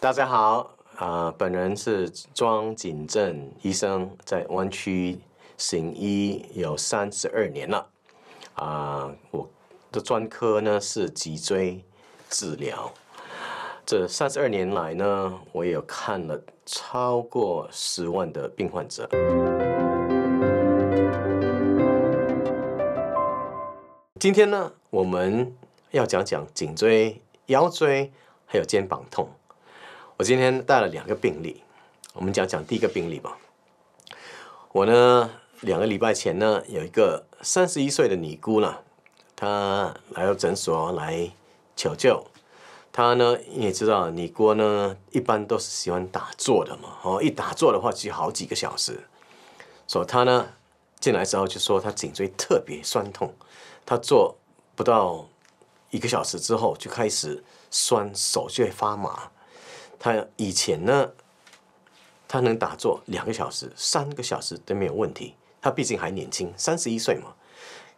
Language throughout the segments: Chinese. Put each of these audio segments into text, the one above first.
大家好，啊，本人是庄景正医生，在湾区行医有三十二年了，啊，我的专科呢是脊椎治疗。这三十二年来呢，我有看了超过十万的病患者。今天呢，我们要讲讲颈椎、腰椎，还有肩膀痛。我今天带了两个病例，我们讲讲第一个病例吧。我呢，两个礼拜前呢，有一个三十一岁的尼姑呢，她来到诊所来求救。她呢，你也知道，尼姑呢一般都是喜欢打坐的嘛，哦，一打坐的话就好几个小时。以她呢进来之后就说她颈椎特别酸痛，她坐不到一个小时之后就开始酸，手就会发麻。他以前呢，他能打坐两个小时、三个小时都没有问题。他毕竟还年轻，三十一岁嘛，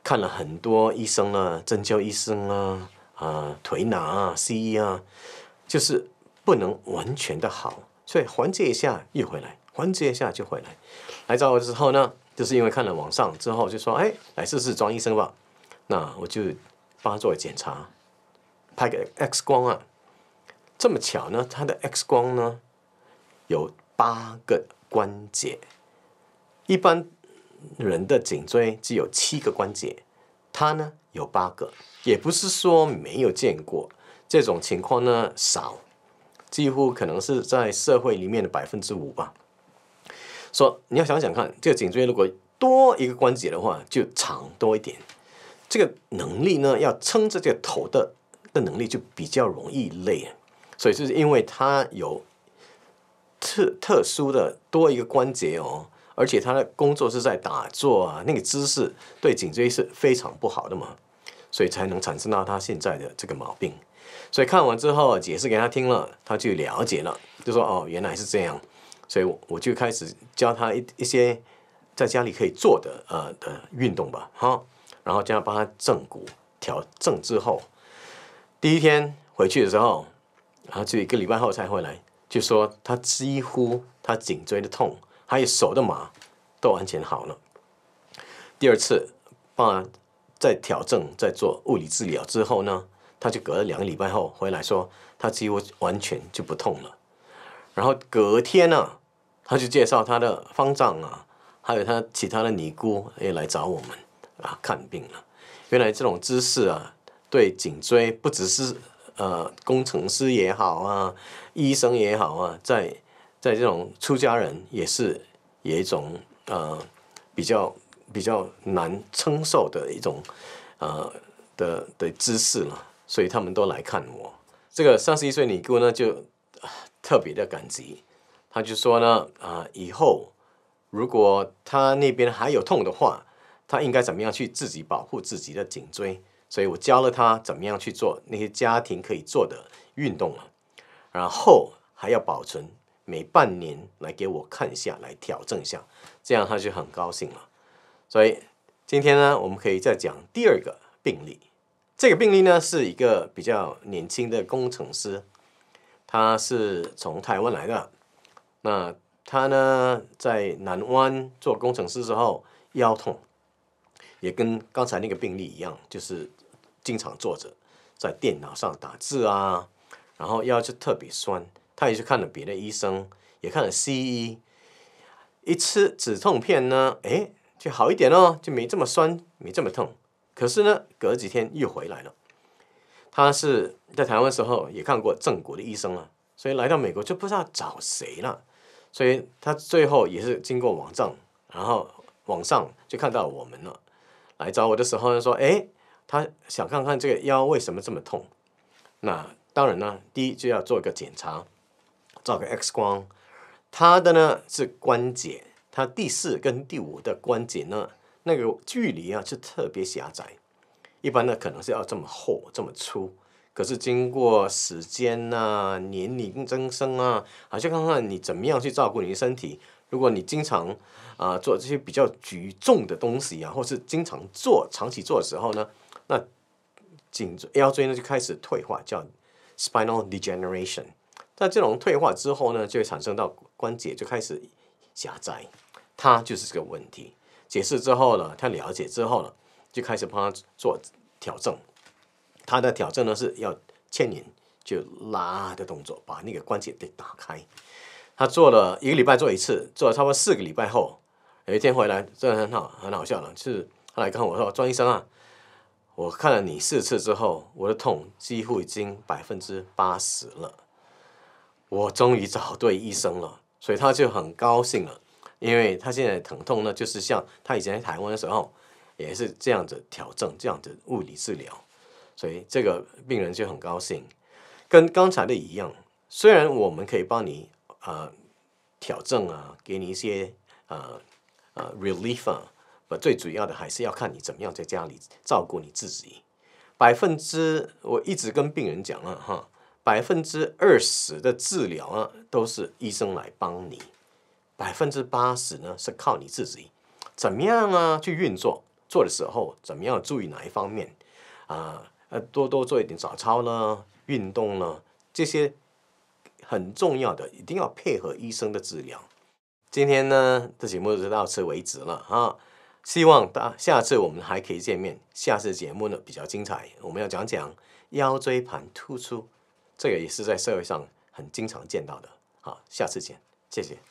看了很多医生啊，针灸医生啊，啊，推拿啊，西医啊，就是不能完全的好，所以缓解一下又回来，缓解一下就回来。来找我的时候呢，就是因为看了网上之后，就说哎，来试试庄医生吧。那我就帮他做检查，拍个 X 光啊。这么巧呢？它的 X 光呢有八个关节，一般人的颈椎只有七个关节，它呢有八个。也不是说没有见过这种情况呢，少，几乎可能是在社会里面的百分之五吧。说你要想想看，这个颈椎如果多一个关节的话，就长多一点，这个能力呢，要撑着这个头的的能力就比较容易累。所以就是因为他有特特殊的多一个关节哦，而且他的工作是在打坐啊，那个姿势对颈椎是非常不好的嘛，所以才能产生到他现在的这个毛病。所以看完之后解释给他听了，他就了解了，就说哦原来是这样，所以我就开始教他一一些在家里可以做的呃的运动吧，哈，然后这样帮他正骨调正之后，第一天回去的时候。然后就一个礼拜后才回来，就说他几乎他颈椎的痛，还有手的麻，都完全好了。第二次，爸在调整、在做物理治疗之后呢，他就隔了两个礼拜后回来说，他几乎完全就不痛了。然后隔天呢，他就介绍他的方丈啊，还有他其他的尼姑也来找我们啊看病了。原来这种姿势啊，对颈椎不只是。呃，工程师也好啊，医生也好啊，在在这种出家人也是有一种呃比较比较难承受的一种呃的的姿势了，所以他们都来看我。这个三十一岁尼姑呢，就特别的感激，他就说呢，啊，以后如果他那边还有痛的话，他应该怎么样去自己保护自己的颈椎？所以我教了他怎么样去做那些家庭可以做的运动了，然后还要保存每半年来给我看一下，来调整一下，这样他就很高兴了。所以今天呢，我们可以再讲第二个病例。这个病例呢是一个比较年轻的工程师，他是从台湾来的。那他呢在南湾做工程师时候腰痛。也跟刚才那个病例一样，就是经常坐着在电脑上打字啊，然后腰就特别酸。他也去看了别的医生，也看了西医，一吃止痛片呢，哎，就好一点喽，就没这么酸，没这么痛。可是呢，隔几天又回来了。他是在台湾时候也看过正骨的医生了，所以来到美国就不知道找谁了，所以他最后也是经过网上，然后网上就看到我们了。来找我的时候呢，说：“哎，他想看看这个腰为什么这么痛。”那当然呢，第一就要做一个检查，照个 X 光。他的呢是关节，他第四跟第五的关节呢，那个距离啊是特别狭窄。一般呢可能是要这么厚、这么粗，可是经过时间呐、年龄增生啊，好去看看你怎么样去照顾你的身体。如果你经常啊做这些比较举重的东西啊，或是经常做、长期做的时候呢，那颈腰椎呢就开始退化，叫 spinal degeneration。但这种退化之后呢，就会产生到关节就开始狭窄，它就是这个问题。解释之后呢，他了解之后呢，就开始帮他做矫整。他的矫整呢是要牵引，就拉的动作，把那个关节给打开。他做了一个礼拜做一次，做了差不多四个礼拜后，有一天回来，真的很好，很好笑了。是他来看我说：“庄医生啊，我看了你四次之后，我的痛几乎已经百分之八十了，我终于找对医生了。”所以他就很高兴了，因为他现在疼痛呢，就是像他以前在台湾的时候也是这样子调整，这样子物理治疗，所以这个病人就很高兴，跟刚才的一样。虽然我们可以帮你。啊，挑战啊，给你一些啊啊 relief 啊，最主要的还是要看你怎么样在家里照顾你自己。百分之我一直跟病人讲啊哈，百分之二十的治疗啊都是医生来帮你，百分之八十呢是靠你自己怎么样啊去运作，做的时候怎么样注意哪一方面啊呃多多做一点早操呢，运动呢这些。很重要的，一定要配合医生的治疗。今天呢，的节目就到此为止了啊！希望大下次我们还可以见面。下次节目呢比较精彩，我们要讲讲腰椎盘突出，这个也是在社会上很经常见到的好，下次见，谢谢。